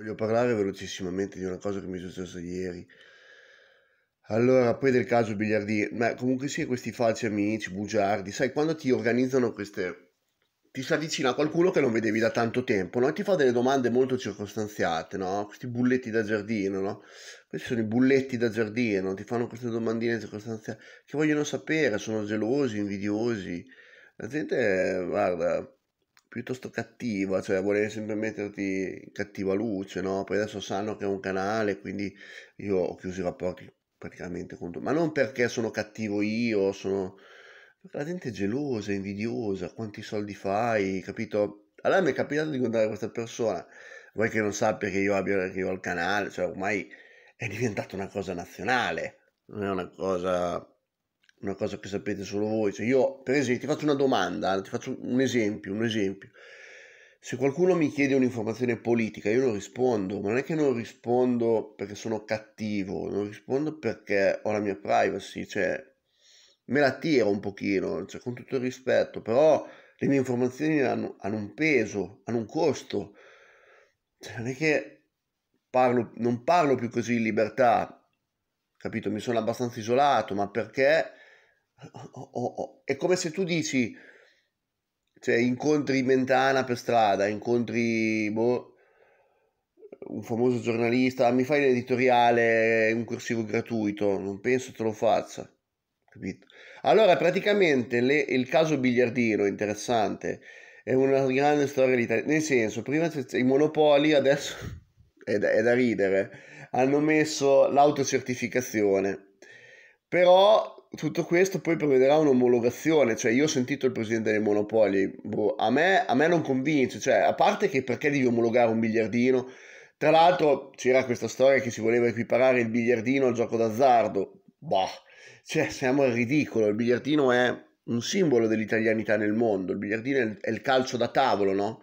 Voglio parlare velocissimamente di una cosa che mi è successa ieri. Allora, poi del caso biliardino, ma comunque sì, questi falsi amici, bugiardi, sai, quando ti organizzano queste... Ti si avvicina a qualcuno che non vedevi da tanto tempo, no? E ti fa delle domande molto circostanziate, no? Questi bulletti da giardino, no? Questi sono i bulletti da giardino, ti fanno queste domandine circostanziate che vogliono sapere, sono gelosi, invidiosi. La gente, eh, guarda, piuttosto cattiva, cioè volevi sempre metterti in cattiva luce, no? Poi adesso sanno che è un canale, quindi io ho chiuso i rapporti praticamente con tu. ma non perché sono cattivo io, sono... Perché la gente è gelosa, invidiosa, quanti soldi fai, capito? Allora mi è capitato di incontrare questa persona, vuoi che non sappia che io abbia che io ho il canale, cioè ormai è diventata una cosa nazionale, non è una cosa una cosa che sapete solo voi. Cioè io, per esempio, ti faccio una domanda, ti faccio un esempio, un esempio. Se qualcuno mi chiede un'informazione politica, io non rispondo, ma non è che non rispondo perché sono cattivo, non rispondo perché ho la mia privacy, cioè me la tiro un pochino, cioè, con tutto il rispetto, però le mie informazioni hanno, hanno un peso, hanno un costo. Cioè, non è che parlo, non parlo più così in libertà, capito? Mi sono abbastanza isolato, ma perché Oh, oh, oh. È come se tu dici, cioè, incontri Mentana per strada, incontri boh, un famoso giornalista, mi fai un editoriale, un corsivo gratuito, non penso te lo faccia. Capito? Allora, praticamente le, il caso biliardino interessante è una grande storia d'Italia. Nel senso, prima i monopoli, adesso è da, è da ridere, hanno messo l'autocertificazione però tutto questo poi prevederà un'omologazione, cioè io ho sentito il presidente dei Monopoli, boh, a, me, a me non convince, cioè a parte che perché devi omologare un biliardino, tra l'altro c'era questa storia che si voleva equiparare il biliardino al gioco d'azzardo, bah, cioè siamo al ridicolo, il biliardino è un simbolo dell'italianità nel mondo, il biliardino è il, calcio da tavolo, no?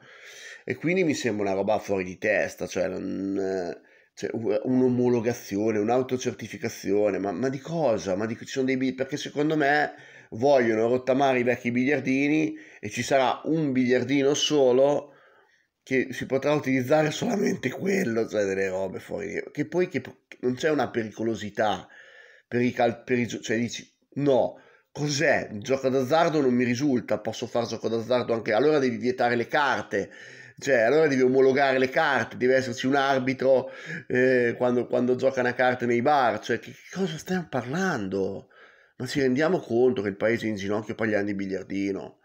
E quindi mi sembra una roba fuori di testa, cioè non... Eh, cioè, un'omologazione, un'autocertificazione, ma, ma, di cosa? Ma di, ci sono dei perché secondo me vogliono rottamare i vecchi biliardini e ci sarà un biliardino solo che si potrà utilizzare solamente quello, cioè delle robe fuori. Che poi che, non c'è una pericolosità per i, cal, cioè dici no, cos'è? Gioco d'azzardo non mi risulta, posso fare gioco d'azzardo anche allora devi vietare le carte cioè, allora devi omologare le carte, deve esserci un arbitro eh, quando, quando giocano a carte nei bar. Cioè, che cosa stiamo parlando? Ma ci rendiamo conto che il paese è in ginocchio pagliando di biliardino?